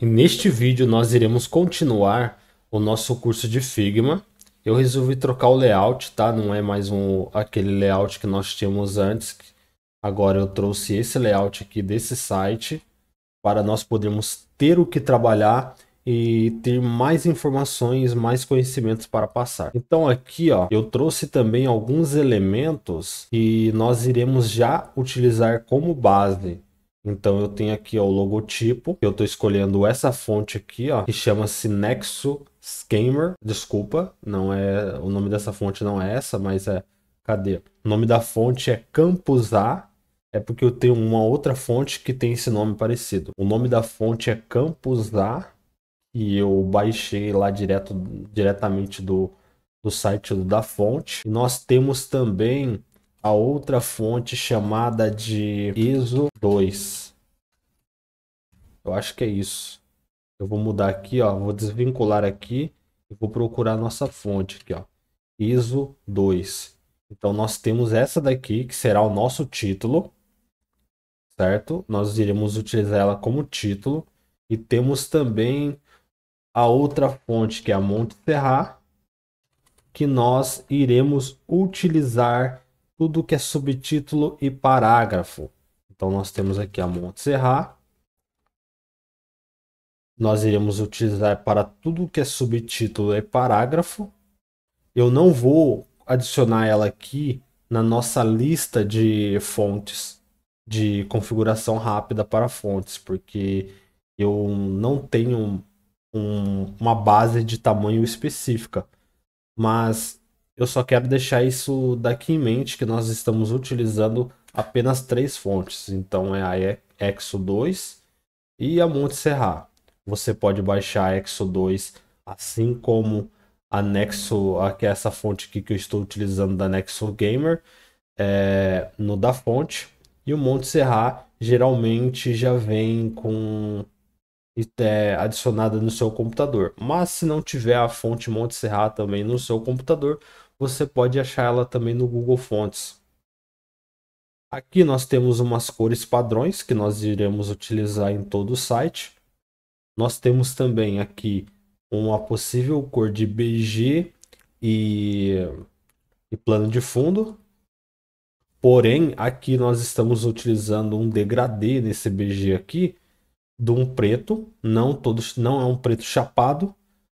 E neste vídeo nós iremos continuar o nosso curso de Figma. Eu resolvi trocar o layout, tá? Não é mais um, aquele layout que nós tínhamos antes. Agora eu trouxe esse layout aqui desse site para nós podermos ter o que trabalhar e ter mais informações, mais conhecimentos para passar. Então aqui, ó, eu trouxe também alguns elementos que nós iremos já utilizar como base então eu tenho aqui ó, o logotipo, eu estou escolhendo essa fonte aqui, ó, que chama-se Nexo Schemer. Desculpa, não é o nome dessa fonte não é essa, mas é cadê? O nome da fonte é Campus A. É porque eu tenho uma outra fonte que tem esse nome parecido. O nome da fonte é Campus A e eu baixei lá direto diretamente do do site da fonte. E nós temos também a outra fonte chamada de ISO 2. Eu acho que é isso. Eu vou mudar aqui, ó, vou desvincular aqui e vou procurar nossa fonte aqui, ó. ISO 2. Então nós temos essa daqui que será o nosso título, certo? Nós iremos utilizar ela como título e temos também a outra fonte que é a Montserrat que nós iremos utilizar tudo que é subtítulo e parágrafo. Então nós temos aqui a Montserrat. Nós iremos utilizar para tudo que é subtítulo e parágrafo. Eu não vou adicionar ela aqui na nossa lista de fontes de configuração rápida para fontes, porque eu não tenho um, uma base de tamanho específica. Mas eu só quero deixar isso daqui em mente, que nós estamos utilizando apenas três fontes. Então é a Exo 2 e a Monte Serra. Você pode baixar a Exo 2 assim como a Nexo, que é essa fonte aqui que eu estou utilizando da Nexo Gamer, é, no da fonte. E o Monte Serra geralmente já vem com é, adicionada no seu computador. Mas se não tiver a fonte Monte Serra também no seu computador, você pode achar ela também no Google Fontes. Aqui nós temos umas cores padrões que nós iremos utilizar em todo o site. Nós temos também aqui uma possível cor de BG e, e plano de fundo. Porém, aqui nós estamos utilizando um degradê nesse BG aqui de um preto, não todos, não é um preto chapado,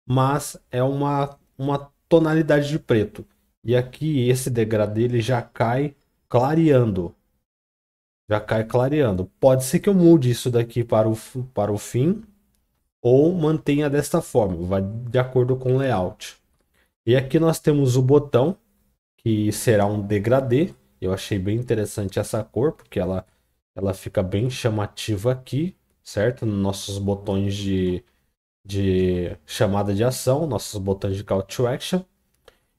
mas é uma, uma tonalidade de preto. E aqui esse degradê ele já cai clareando. Já cai clareando. Pode ser que eu mude isso daqui para o, para o fim ou mantenha desta forma, vai de acordo com o layout. E aqui nós temos o botão, que será um degradê. Eu achei bem interessante essa cor, porque ela, ela fica bem chamativa aqui, certo? Nos nossos botões de, de chamada de ação, nossos botões de call to action,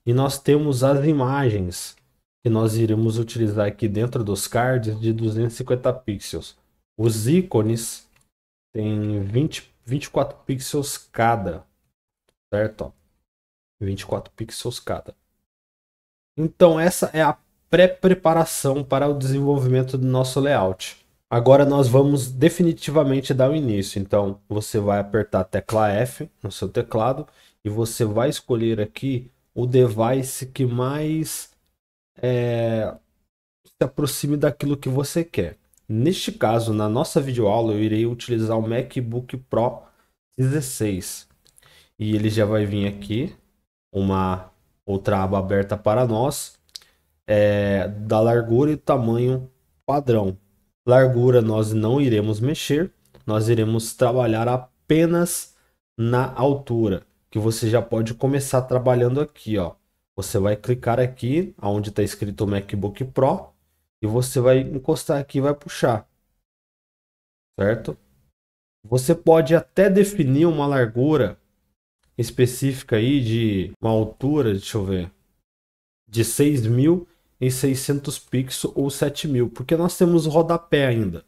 e nós temos as imagens que nós iremos utilizar aqui dentro dos cards de 250 pixels. Os ícones têm 20, 24 pixels cada, certo? 24 pixels cada. Então essa é a pré-preparação para o desenvolvimento do nosso layout. Agora nós vamos definitivamente dar o início. Então, você vai apertar a tecla F no seu teclado e você vai escolher aqui o device que mais é, se aproxime daquilo que você quer. Neste caso, na nossa videoaula, eu irei utilizar o MacBook Pro 16. E ele já vai vir aqui, uma outra aba aberta para nós, é, da largura e tamanho padrão largura nós não iremos mexer, nós iremos trabalhar apenas na altura, que você já pode começar trabalhando aqui, ó. Você vai clicar aqui, onde está escrito MacBook Pro, e você vai encostar aqui e vai puxar, certo? Você pode até definir uma largura específica aí de uma altura, deixa eu ver, de 6 mil em 600 pixels ou 7000, porque nós temos o rodapé ainda.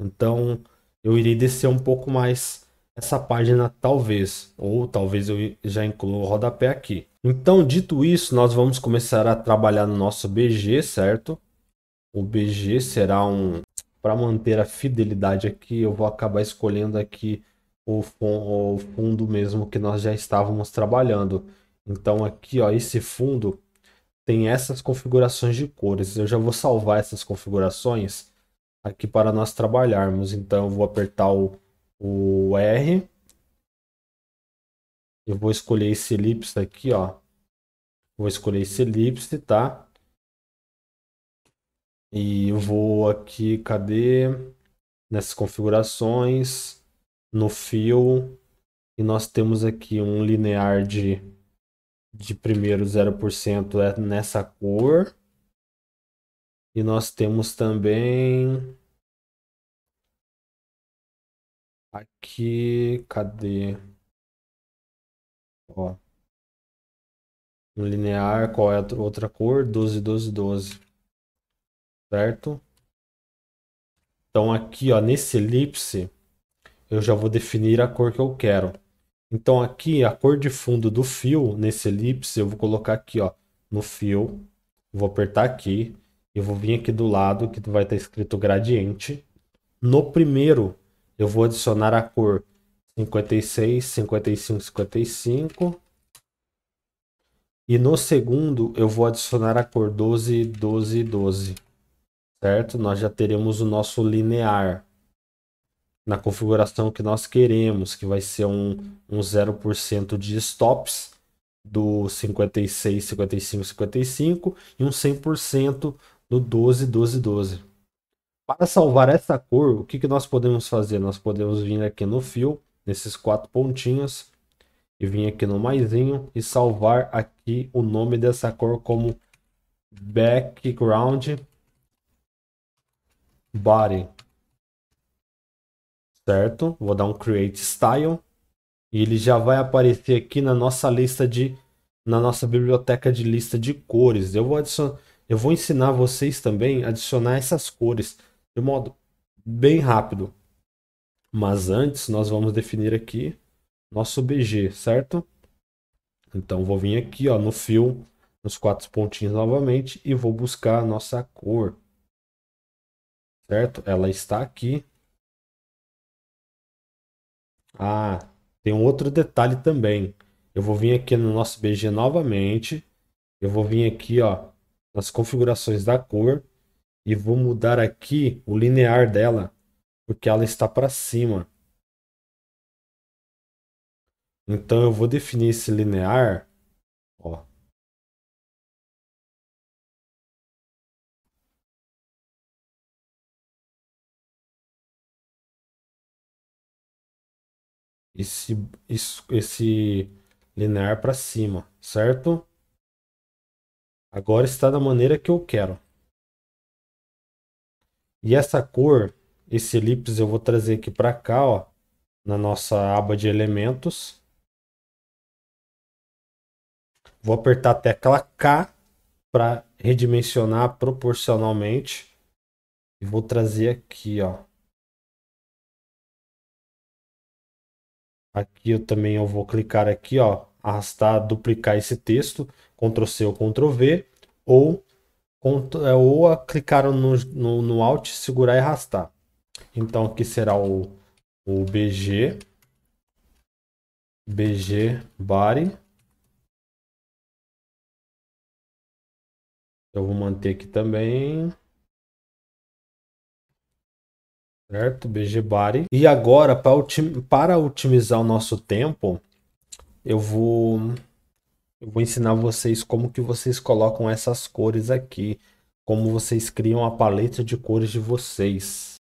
Então eu irei descer um pouco mais essa página talvez, ou talvez eu já inclua o rodapé aqui. Então dito isso, nós vamos começar a trabalhar no nosso BG, certo? O BG será um... para manter a fidelidade aqui, eu vou acabar escolhendo aqui o, fundo mesmo que nós já estávamos trabalhando. Então aqui, ó, esse fundo tem essas configurações de cores. Eu já vou salvar essas configurações aqui para nós trabalharmos. Então eu vou apertar o, o R. Eu vou escolher esse elipse aqui, ó. Vou escolher esse elipse, tá? E eu vou aqui, cadê? Nessas configurações, no fio. E nós temos aqui um linear de de primeiro 0% é nessa cor. E nós temos também aqui, cadê? Ó. Um linear, qual é a outra cor? 12, 12, 12. Certo? Então aqui, ó, nesse elipse, eu já vou definir a cor que eu quero. Então aqui a cor de fundo do fio nesse elipse eu vou colocar aqui ó, no fio, vou apertar aqui, eu vou vir aqui do lado que vai estar escrito gradiente. No primeiro eu vou adicionar a cor 56, 55, 55. E no segundo eu vou adicionar a cor 12, 12, 12. Certo? Nós já teremos o nosso linear na configuração que nós queremos, que vai ser um, um 0% de stops do 56, 55, 55 e um 100% do 12, 12, 12. Para salvar essa cor, o que, que nós podemos fazer? Nós podemos vir aqui no fio, nesses quatro pontinhos, e vir aqui no maisinho e salvar aqui o nome dessa cor como background body certo? Vou dar um create style e ele já vai aparecer aqui na nossa lista de na nossa biblioteca de lista de cores. Eu vou adicionar, eu vou ensinar vocês também a adicionar essas cores de modo bem rápido. Mas antes nós vamos definir aqui nosso BG, certo? Então vou vir aqui, ó, no fio, nos quatro pontinhos novamente e vou buscar a nossa cor. Certo? Ela está aqui, ah, tem um outro detalhe também. Eu vou vir aqui no nosso BG novamente. Eu vou vir aqui, ó, nas configurações da cor e vou mudar aqui o linear dela, porque ela está para cima. Então eu vou definir esse linear esse, esse linear para cima, certo? Agora está da maneira que eu quero. E essa cor, esse elipse eu vou trazer aqui para cá, ó, na nossa aba de elementos. Vou apertar a tecla K para redimensionar proporcionalmente. E vou trazer aqui, ó, Aqui eu também eu vou clicar aqui, ó, arrastar, duplicar esse texto, Ctrl C ou Ctrl V, ou, é, ou clicar no, no, no Alt, segurar e arrastar. Então aqui será o, o BG, BG Body. Eu vou manter aqui também certo? BG Body. E agora, para, otim para otimizar o nosso tempo, eu vou, eu vou ensinar vocês como que vocês colocam essas cores aqui. Como vocês criam a paleta de cores de vocês.